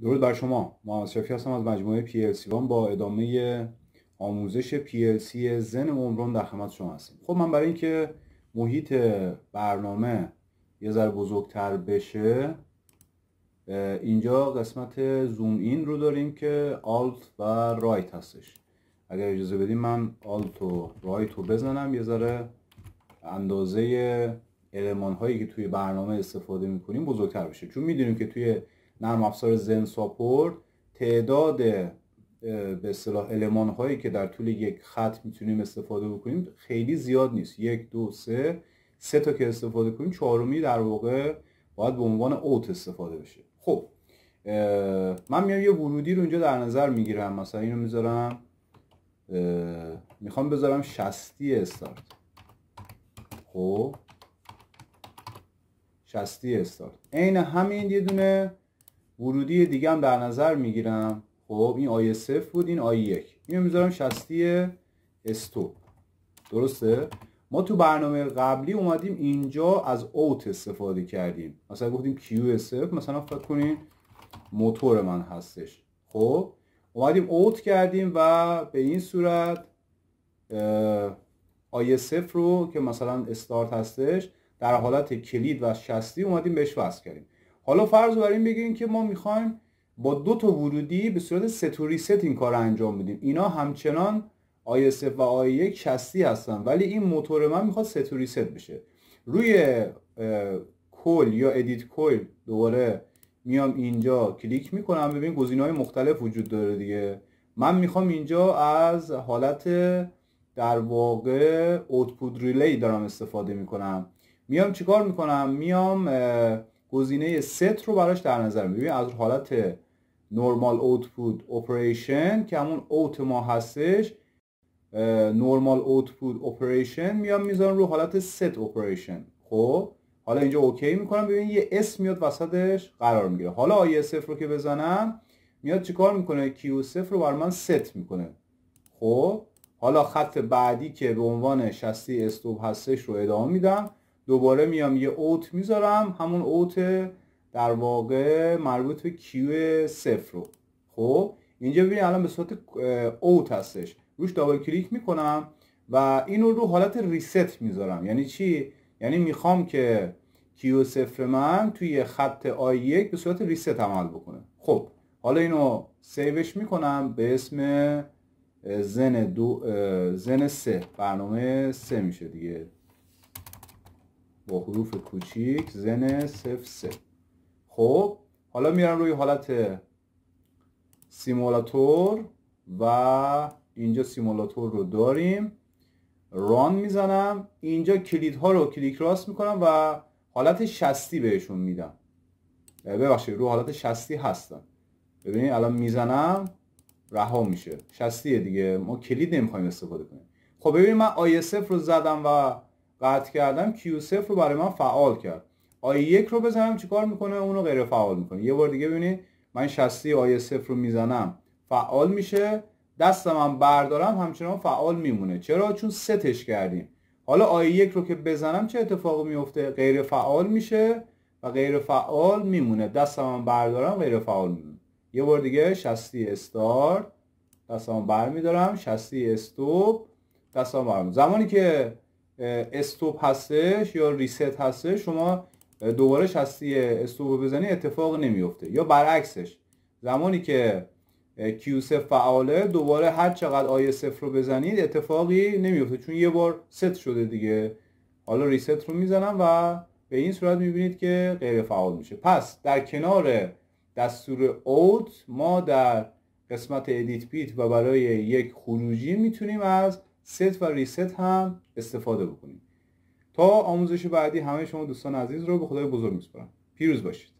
درود بر شما محمد شفی هستم از مجموعه پی ال سی وان با ادامه آموزش پی ال سی زن عمران در خدمت شما هستیم خب من برای اینکه محیط برنامه یه ذره بزرگتر بشه اینجا قسمت زوم این رو داریم که آلت و رایت هستش اگر اجازه بدیم من آلت و رایت رو بزنم یه ذره اندازه المان هایی که توی برنامه استفاده میکنیم بزرگتر بشه چون میدونیم که توی نرم افزار زن ساپورت تعداد به صلاح المان هایی که در طول یک خط میتونیم استفاده بکنیم خیلی زیاد نیست یک دو سه سه تا که استفاده کنیم چهارمی در واقع باید به عنوان اوت استفاده بشه خب من میام یه ورودی رو اینجا در نظر میگیرم مثلا اینو میذارم میخوام بذارم شستی استارت خب شستی استارت عین همین یه دونه ورودی دیگه هم در نظر میگیرم خب این آی بود این آی یک اینو میذارم شستی استو درسته ما تو برنامه قبلی اومدیم اینجا از اوت استفاده کردیم مثلا گفتیم کیو مثلا فکر کنین موتور من هستش خب اومدیم اوت کردیم و به این صورت آی رو که مثلا استارت هستش در حالت کلید و شستی اومدیم بهش وصل کردیم حالا فرض بر این بگیریم که ما میخوایم با دو تا ورودی به صورت ست این کار رو انجام بدیم اینا همچنان آی و آی شستی هستن ولی این موتور من میخواد ست بشه روی کل یا ادیت کل دوباره میام اینجا کلیک میکنم ببین گزینه های مختلف وجود داره دیگه من میخوام اینجا از حالت در واقع اوتپود ریلی دارم استفاده میکنم میام چیکار میکنم میام گزینه ست رو براش در نظر میگیریم از حالت نورمال اوتپوت اپریشن که همون اوت ما هستش نورمال اوتپوت اپریشن میام میذارم رو حالت ست اپریشن خب حالا اینجا اوکی میکنم ببین یه اس میاد وسطش قرار میگیره حالا آی صفر رو که بزنم میاد چیکار میکنه کیو صفر رو بر من ست میکنه خب حالا خط بعدی که به عنوان شستی استوب هستش رو ادامه میدم دوباره میام یه اوت میذارم همون اوت در واقع مربوط به کیو صفر رو خب اینجا ببینید الان به صورت اوت هستش روش دابل کلیک میکنم و اینو رو حالت ریست میذارم یعنی چی یعنی میخوام که کیو صفر من توی خط آی یک به صورت ریست عمل بکنه خب حالا اینو سیوش میکنم به اسم زن دو زن سه برنامه سه میشه دیگه با حروف کوچیک زن صف سه خب حالا میرم روی حالت سیمولاتور و اینجا سیمولاتور رو داریم ران میزنم اینجا کلیدها رو کلیک راست میکنم و حالت شستی بهشون میدم ببخشید رو حالت شستی هستم ببینید الان میزنم رها میشه شستیه دیگه ما کلید نمیخوایم استفاده کنیم خب ببینید من آی رو زدم و قطع کردم Q0 رو برای من فعال کرد آی یک رو بزنم چیکار میکنه اونو غیر فعال میکنه یه بار دیگه ببینید من شستی آی صفر رو میزنم فعال میشه دستم من بردارم همچنان فعال میمونه چرا چون ستش کردیم حالا آی یک رو که بزنم چه اتفاق میفته غیر فعال میشه و غیر فعال میمونه دست من بردارم غیر فعال میمونه یه بار دیگه شستی استارت دستم برمیدارم شستی استوب دستم برمیدارم زمانی که استوب هستش یا ریست هستش شما دوباره شستی استوب بزنی اتفاق نمیفته یا برعکسش زمانی که کیوسف فعاله دوباره هر چقدر آی صفر رو بزنید اتفاقی نمیفته چون یه بار ست شده دیگه حالا ریست رو میزنم و به این صورت میبینید که غیر فعال میشه پس در کنار دستور اوت ما در قسمت ادیت بیت و برای یک خروجی میتونیم از ست و ریست هم استفاده بکنید تا آموزش بعدی همه شما دوستان عزیز رو به خدای بزرگ میسپارم پیروز باشید